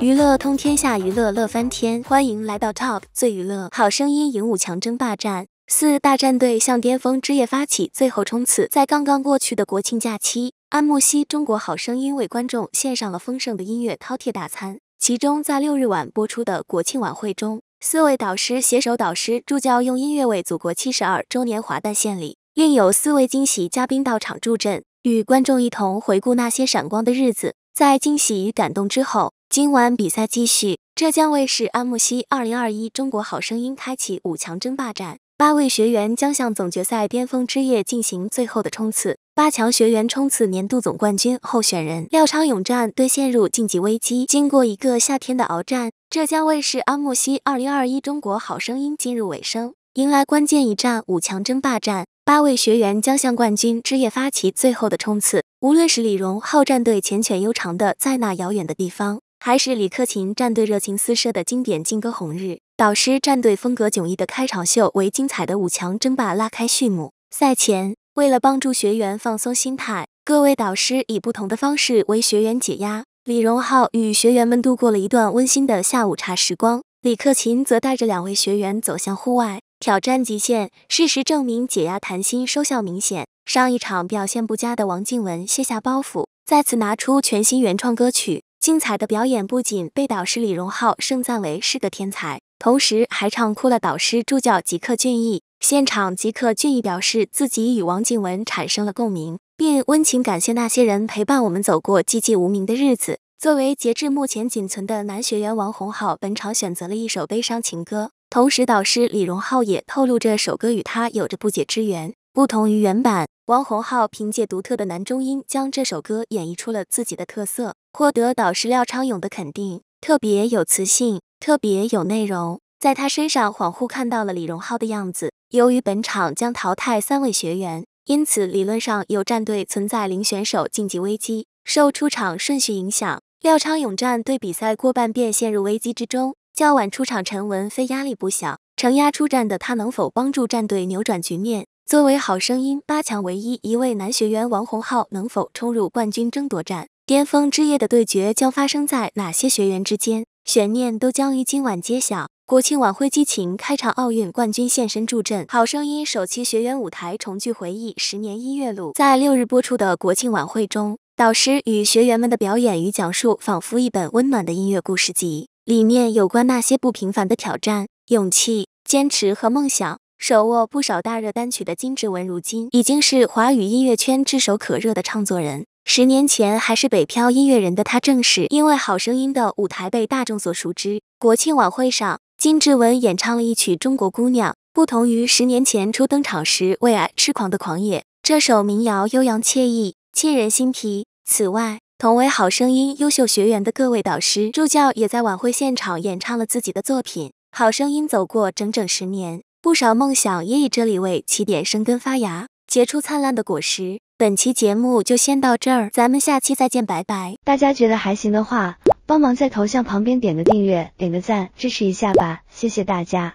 娱乐通天下，娱乐乐翻天！欢迎来到 TOP 最娱乐。好声音影五强争霸战，四大战队向巅峰之夜发起最后冲刺。在刚刚过去的国庆假期，安慕希中国好声音为观众献上了丰盛的音乐饕餮大餐。其中，在六日晚播出的国庆晚会中，四位导师携手导师助教用音乐为祖国七十二周年华诞献礼，另有四位惊喜嘉宾到场助阵。与观众一同回顾那些闪光的日子，在惊喜与感动之后，今晚比赛继续。浙江卫视安慕希二零二一中国好声音开启五强争霸战，八位学员将向总决赛巅峰之夜进行最后的冲刺。八强学员冲刺年度总冠军候选人廖昌永战队陷入晋级危机。经过一个夏天的鏖战，浙江卫视安慕希二零二一中国好声音进入尾声，迎来关键一战——五强争霸战。八位学员将向冠军之夜发起最后的冲刺。无论是李荣浩战队缱绻悠长的在那遥远的地方，还是李克勤战队热情四射的经典劲歌红日，导师战队风格迥异的开场秀为精彩的五强争霸拉开序幕。赛前，为了帮助学员放松心态，各位导师以不同的方式为学员解压。李荣浩与学员们度过了一段温馨的下午茶时光，李克勤则带着两位学员走向户外。挑战极限，事实证明，解压谈心收效明显。上一场表现不佳的王靖雯卸下包袱，再次拿出全新原创歌曲，精彩的表演不仅被导师李荣浩盛赞为是个天才，同时还唱哭了导师助教吉克隽逸。现场，吉克隽逸表示自己与王靖雯产生了共鸣，并温情感谢那些人陪伴我们走过寂寂无名的日子。作为截至目前仅存的男学员，王洪浩本场选择了一首悲伤情歌。同时，导师李荣浩也透露，这首歌与他有着不解之缘。不同于原版，王洪浩凭借独特的男中音，将这首歌演绎出了自己的特色，获得导师廖昌永的肯定，特别有磁性，特别有内容，在他身上恍惚看到了李荣浩的样子。由于本场将淘汰三位学员，因此理论上有战队存在零选手晋级危机。受出场顺序影响，廖昌永战队比赛过半便陷入危机之中。较晚出场，陈文飞压力不小。承压出战的他能否帮助战队扭转局面？作为《好声音》八强唯一一位男学员，王洪浩能否冲入冠军争夺战？巅峰之夜的对决将发生在哪些学员之间？悬念都将于今晚揭晓。国庆晚会激情开场，奥运冠军现身助阵，《好声音》首期学员舞台重聚回忆十年音乐路。在六日播出的国庆晚会中，导师与学员们的表演与讲述，仿佛一本温暖的音乐故事集。里面有关那些不平凡的挑战、勇气、坚持和梦想。手握不少大热单曲的金志文，如今已经是华语音乐圈炙手可热的唱作人。十年前还是北漂音乐人的他，正是因为《好声音》的舞台被大众所熟知。国庆晚会上，金志文演唱了一曲《中国姑娘》。不同于十年前初登场时为爱痴狂的狂野，这首民谣悠扬惬意，沁人心脾。此外，同为好声音优秀学员的各位导师、助教也在晚会现场演唱了自己的作品。好声音走过整整十年，不少梦想也以这里为起点生根发芽，结出灿烂的果实。本期节目就先到这儿，咱们下期再见，拜拜！大家觉得还行的话，帮忙在头像旁边点个订阅、点个赞，支持一下吧，谢谢大家。